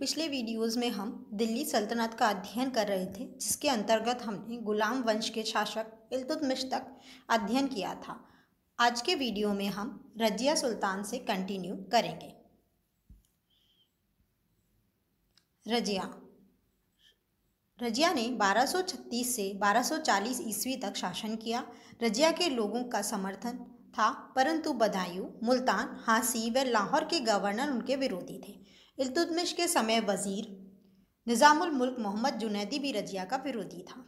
पिछले वीडियोस में हम दिल्ली सल्तनत का अध्ययन कर रहे थे जिसके अंतर्गत हमने गुलाम वंश के शासक इल्तुतमिश तक अध्ययन किया था आज के वीडियो में हम रजिया सुल्तान से कंटिन्यू करेंगे रजिया रजिया ने 1236 से 1240 ईस्वी तक शासन किया रजिया के लोगों का समर्थन था परंतु बदायूं मुल्तान हांसी व लाहौर के गवर्नर उनके विरोधी थे इल्तुतमिश के समय वज़ीर निज़ामुल मुल्क मोहम्मद जुनैदी भी रजिया का विरोधी था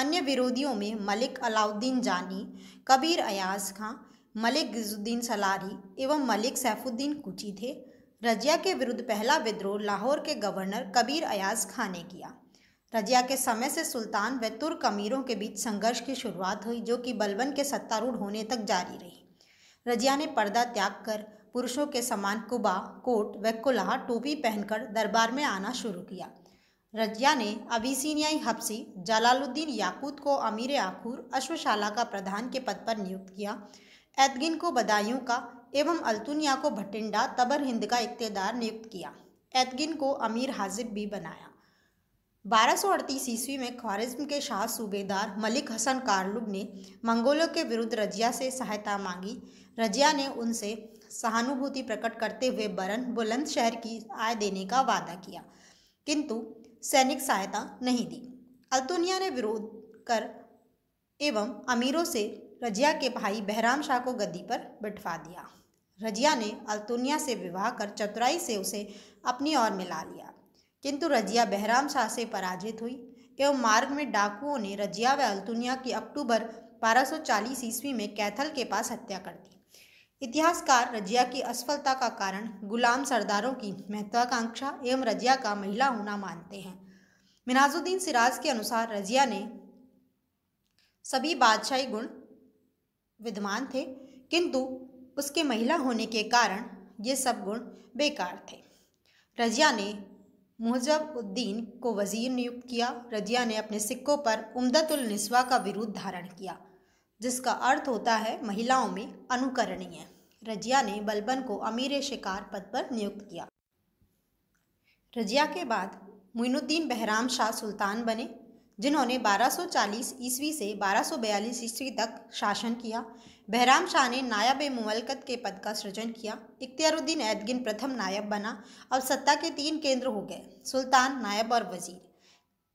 अन्य विरोधियों में मलिक अलाउद्दीन जानी कबीर अयाज खां मलिक गजुद्दीन सलारी एवं मलिक सैफुद्दीन कुची थे रजिया के विरुद्ध पहला विद्रोह लाहौर के गवर्नर कबीर अयाज खां ने किया रजिया के समय से सुल्तान व तुर्क अमीरों के बीच संघर्ष की शुरुआत हुई जो कि बलबन के सत्तारूढ़ होने तक जारी रही रजिया ने पर्दा त्याग कर पुरुषों के समान कुबा कोट व कुल्हा टोपी पहनकर दरबार में आना शुरू किया रजिया ने अबीसीनियाई हफ्सी जलालुद्दीन याकूत को अमीर आखूर अश्वशाला का प्रधान के पद पर नियुक्त किया एदगिन को बदायूं का एवं अल्तुनिया को भटिंडा तबर हिंद का इकतेदार नियुक्त किया एदगिन को अमीर हाजिब भी बनाया बारह सौ अड़तीस ईस्वी में ख्वारिज्म के शाह सूबेदार मलिक हसन कारलुब ने मंगोलों के विरुद्ध रजिया से सहायता मांगी रजिया ने उनसे सहानुभूति प्रकट करते हुए बरन बुलंद शहर की आय देने का वादा किया किंतु सैनिक सहायता नहीं दी अल्तुनिया ने विरोध कर एवं अमीरों से रजिया के भाई बहराम शाह को गद्दी पर बिठवा दिया रजिया ने अल्तुनिया से विवाह कर चतुराई से उसे अपनी ओर मिला लिया किंतु रजिया बहराम शाह से पराजित हुई एवं मार्ग में डाकुओं ने रजिया व अल्तुनिया की अक्टूबर 1240 सौ ईस्वी में कैथल के पास हत्या कर दी इतिहासकार रजिया की असफलता का कारण गुलाम सरदारों की महत्वाकांक्षा एवं रजिया का महिला होना मानते हैं मिनाजुद्दीन सिराज के अनुसार रजिया ने सभी बादशाही गुण विद्यमान थे किंतु उसके महिला होने के कारण ये सब गुण बेकार थे रजिया ने मुहजबुद्दीन को वजीर नियुक्त किया रजिया ने अपने सिक्कों पर उमदतुल निस्वा का विरोध धारण किया जिसका अर्थ होता है महिलाओं में अनुकरणीय रजिया ने बलबन को अमीर शिकार पद पर नियुक्त किया रजिया के बाद मुइनुद्दीन बहराम शाह सुल्तान बने जिन्होंने 1240 ईस्वी से 1242 ईस्वी तक शासन किया बहराम शाह ने नायब मुमलकत के पद का सृजन किया इख्तियारुद्दीन ऐदगिन प्रथम नायब बना अब सत्ता के तीन केंद्र हो गए सुल्तान नायब और वजीर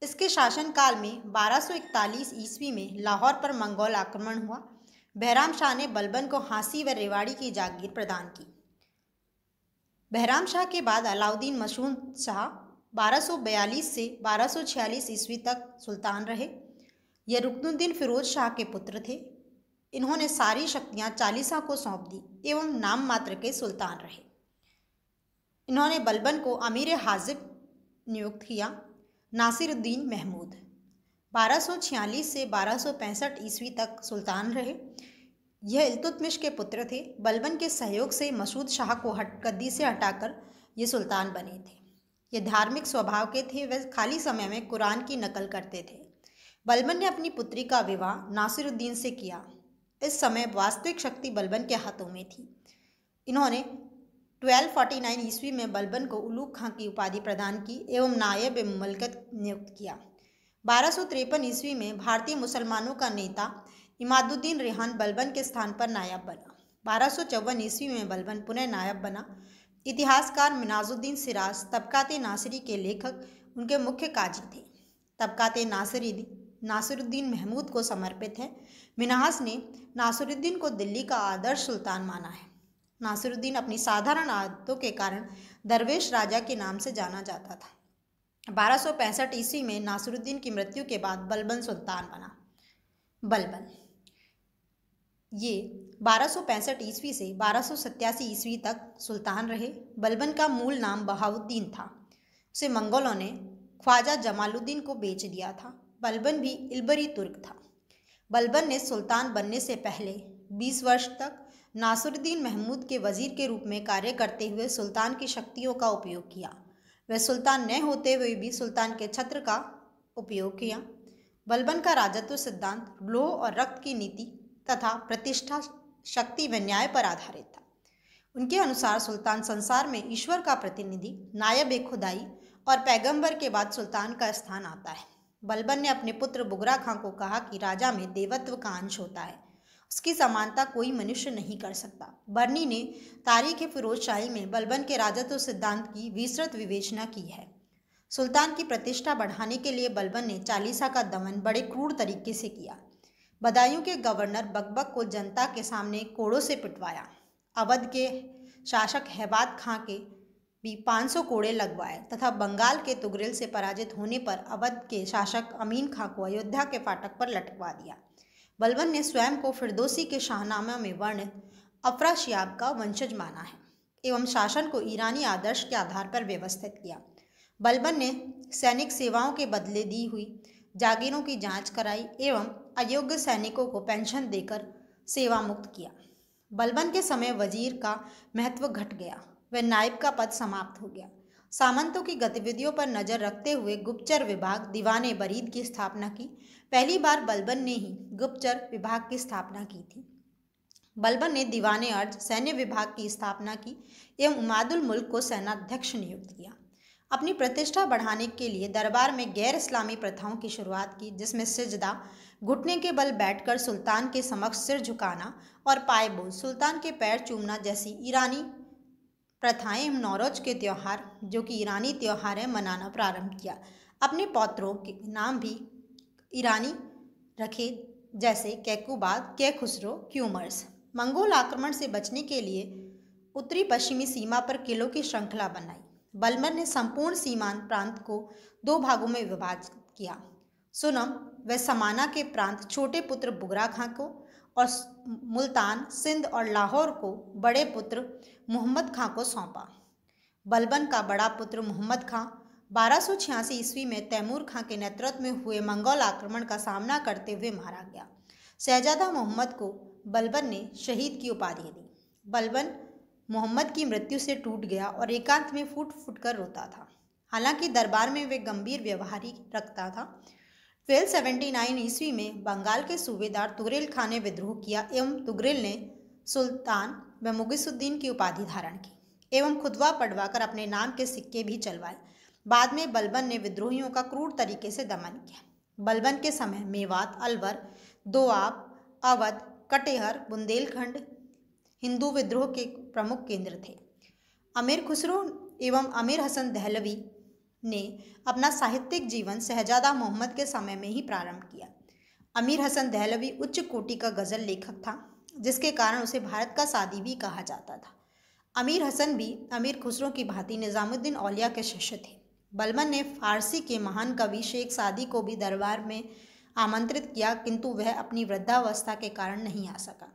इसके शासनकाल में 1241 ईस्वी में लाहौर पर मंगोल आक्रमण हुआ बहराम शाह ने बलबन को हाँसी व रेवाड़ी की जागीर प्रदान की बहराम शाह के बाद अलाउद्दीन मशहूर शाह 1242 से 1246 ईस्वी तक सुल्तान रहे ये रुकनुद्दीन फिरोज शाह के पुत्र थे इन्होंने सारी शक्तियाँ चालीसा को सौंप दी एवं नाम मात्र के सुल्तान रहे इन्होंने बलबन को अमीर हाजिब नियुक्त किया नासिरुद्दीन महमूद 1246 से 1265 ईस्वी तक सुल्तान रहे यह इल्तुतमिश के पुत्र थे बलबन के सहयोग से मसूद शाह को हट गद्दी से हटाकर ये सुल्तान बने थे ये धार्मिक स्वभाव के थे वह खाली समय में कुरान की नकल करते थे बलबन ने अपनी पुत्री का विवाह नासिरुद्दीन से किया इस समय वास्तविक शक्ति बलबन के हाथों में थी इन्होंने 1249 ईस्वी में बलबन को उलूक खां की उपाधि प्रदान की एवं नायब मलकत नियुक्त किया बारह ईस्वी में भारतीय मुसलमानों का नेता इमादुद्दीन रेहान बलबन के स्थान पर नायब बना बारह सौ चौवन ईस्वी में बलबन पुनः नायब बना इतिहासकार मिनाजुद्दीन सिराज तबकात नासरी के लेखक उनके मुख्य काजी थे तबकात नासरी नासिरुद्दीन महमूद को समर्पित है मिनहास ने नासिरुद्दीन को दिल्ली का आदर्श सुल्तान माना है नासिरुद्दीन अपनी साधारण आदतों के कारण दरवेश राजा के नाम से जाना जाता था बारह ईस्वी में नासिरुद्दीन की मृत्यु के बाद बलबन सुल्तान बना बलबन ये बारह ईस्वी से बारह ईस्वी तक सुल्तान रहे बलबन का मूल नाम बहाउद्दीन था उसे मंगोलों ने ख्वाजा जमालुद्दीन को बेच दिया था बलबन भी इल्बरी तुर्क था बलबन ने सुल्तान बनने से पहले 20 वर्ष तक नासुरुद्दीन महमूद के वजीर के रूप में कार्य करते हुए सुल्तान की शक्तियों का उपयोग किया वह सुल्तान न होते हुए भी सुल्तान के छत्र का उपयोग किया बलबन का राजत्व सिद्धांत लोह और रक्त की नीति तथा प्रतिष्ठा शक्ति व न्याय पर आधारित था उनके अनुसार सुल्तान संसार में ईश्वर का प्रतिनिधि नायब खुदाई और पैगंबर के बाद सुल्तान का स्थान आता है बलबन ने अपने पुत्र बुगरा खां को कहा कि राजा में देवत्व का अंश होता है उसकी समानता कोई मनुष्य नहीं कर सकता बर्नी ने तारीख फिरोज शाही में बलबन के राजत्व सिद्धांत की विस्तृत विवेचना की है सुल्तान की प्रतिष्ठा बढ़ाने के लिए बलबन ने चालीसा का दमन बड़े क्रूर तरीके से किया बदायूं के गवर्नर बकबक को जनता के सामने कोड़ों से पिटवाया अवध के शासक हैबाद खां के भी 500 कोड़े लगवाए तथा बंगाल के तुगरिल से पराजित होने पर अवध के शासक अमीन खां को अयोध्या के फाटक पर लटकवा दिया बलबन ने स्वयं को फिरदोसी के शाहनामा में वर्णित अफरा का वंशज माना है एवं शासन को ईरानी आदर्श के आधार पर व्यवस्थित किया बलबन ने सैनिक सेवाओं के बदले दी हुई जागीरों की जांच कराई एवं अयोग्य सैनिकों को पेंशन देकर सेवा मुक्त किया बलबन के समय वजीर का महत्व घट गया व नायब का पद समाप्त हो गया सामंतों की गतिविधियों पर नजर रखते हुए गुप्तचर विभाग दीवाने बरीद की स्थापना की पहली बार बलबन ने ही गुप्तचर विभाग की स्थापना की थी बलबन ने दीवाने अर्ज सैन्य विभाग की स्थापना की एवं उमादुल मुल्क को सेनाध्यक्ष नियुक्त किया अपनी प्रतिष्ठा बढ़ाने के लिए दरबार में गैर इस्लामी प्रथाओं की शुरुआत की जिसमें सिजदा घुटने के बल बैठकर सुल्तान के समक्ष सिर झुकाना और पायबोल सुल्तान के पैर चूमना जैसी ईरानी प्रथाएं एवं नौरोज के त्यौहार जो कि ईरानी त्यौहार है मनाना प्रारंभ किया अपने पौत्रों के नाम भी ईरानी रखे जैसे कैकुबाद कै खुसरो क्यूमर्स मंगोल आक्रमण से बचने के लिए उत्तरी पश्चिमी सीमा पर किलों की श्रृंखला बनाई बलमर ने संपूर्ण सीमांत प्रांत को दो भागों में विभाजित किया सुनम व समाना के प्रांत छोटे पुत्र बुगरा खां को और मुल्तान सिंध और लाहौर को बड़े पुत्र मोहम्मद खां को सौंपा बलबन का बड़ा पुत्र मोहम्मद खां बारह सौ छियासी ईस्वी में तैमूर खां के नेतृत्व में हुए मंगोल आक्रमण का सामना करते हुए मारा गया शहजादा मोहम्मद को बलबन ने शहीद की उपाधि दी बलबन मोहम्मद की मृत्यु से टूट गया और एकांत में फूट फूट कर रोता था हालांकि दरबार में वे गंभीर व्यवहारी रखता था नाइन ईस्वी में बंगाल के सूबेदार तुगरेल खान ने विद्रोह किया एवं तुगरेल ने सुल्तान व की उपाधि धारण की एवं खुदवा पढ़वाकर अपने नाम के सिक्के भी चलवाए बाद में बलबन ने विद्रोहियों का क्रूर तरीके से दमन किया बलबन के समय मेवात अलवर दोआब अवध कटेहर बुंदेलखंड हिंदू विद्रोह के प्रमुख केंद्र थे अमीर खुसरो एवं अमीर हसन दहलवी ने अपना साहित्यिक जीवन शहजादा मोहम्मद के समय में ही प्रारंभ किया अमीर हसन दहलवी उच्च कोटि का गज़ल लेखक था जिसके कारण उसे भारत का सादी भी कहा जाता था अमीर हसन भी अमीर खुसरो की भांति निज़ामुद्दीन औलिया के शिष्य थे बलमन ने फारसी के महान कवि शेख सादी को भी दरबार में आमंत्रित किया किंतु वह अपनी वृद्धावस्था के कारण नहीं आ सका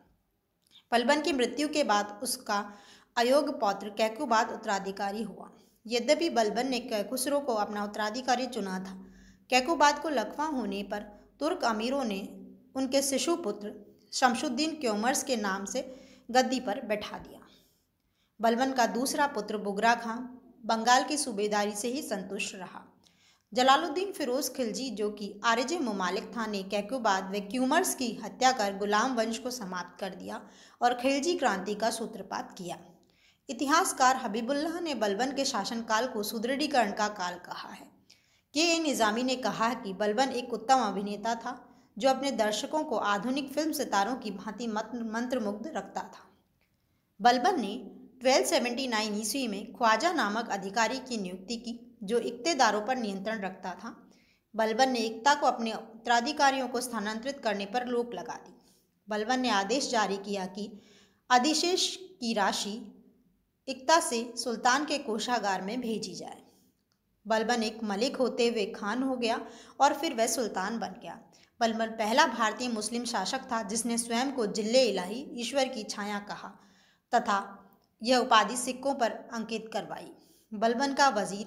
पलबन की मृत्यु के बाद उसका अयोग पौत्र कैकुबाद उत्तराधिकारी हुआ यद्यपि बलबन ने कैकुसरो को अपना उत्तराधिकारी चुना था कैकुबाद को लखवा होने पर तुर्क अमीरों ने उनके शिशु पुत्र शमशुद्दीन क्योमर्स के नाम से गद्दी पर बैठा दिया बलबन का दूसरा पुत्र बुगरा खां बंगाल की सूबेदारी से ही संतुष्ट रहा जलालुद्दीन फिरोज खिलजी जो कि आरज ममालिक था ने कैक्यूबाद व क्यूमर्स की हत्या कर गुलाम वंश को समाप्त कर दिया और खिलजी क्रांति का सूत्रपात किया इतिहासकार हबीबुल्लाह ने बलबन के शासनकाल को सुदृढ़ीकरण का काल कहा है के ए निज़ामी ने कहा कि बलबन एक उत्तम अभिनेता था जो अपने दर्शकों को आधुनिक फिल्म सितारों की भांति मंत्रमुग्ध रखता था बलबन ने 1279 ईस्वी में ख्वाजा नामक अधिकारी की नियुक्ति की जो इकतेदारों पर नियंत्रण रखता था बलबन ने एकता को अपने उत्तराधिकारियों को स्थानांतरित करने पर रोक लगा दी बलबन ने आदेश जारी किया कि अधिशेष की राशि एकता से सुल्तान के कोषागार में भेजी जाए बलबन एक मलिक होते हुए खान हो गया और फिर वह सुल्तान बन गया बलबन पहला भारतीय मुस्लिम शासक था जिसने स्वयं को जिले इलाही ईश्वर की छाया कहा तथा यह उपाधि सिक्कों पर अंकित करवाई बलबन का वजीर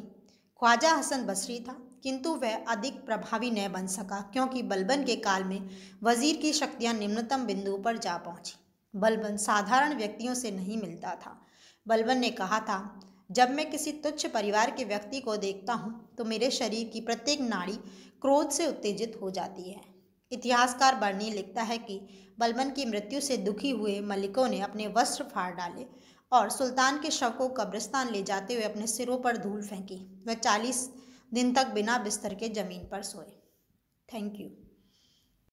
ख्वाजा हसन बसरी था किंतु वह अधिक प्रभावी न बन सका क्योंकि बलबन के काल में वजीर की शक्तियां निम्नतम बिंदु पर जा पहुंची बलबन साधारण व्यक्तियों से नहीं मिलता था बलबन ने कहा था जब मैं किसी तुच्छ परिवार के व्यक्ति को देखता हूँ तो मेरे शरीर की प्रत्येक नाड़ी क्रोध से उत्तेजित हो जाती है इतिहासकार बर्नी लिखता है कि बलबन की मृत्यु से दुखी हुए मलिकों ने अपने वस्त्र फाड़ डाले और सुल्तान के शव को कब्रिस्तान ले जाते हुए अपने सिरों पर धूल फेंकी वह चालीस दिन तक बिना बिस्तर के ज़मीन पर सोए थैंक यू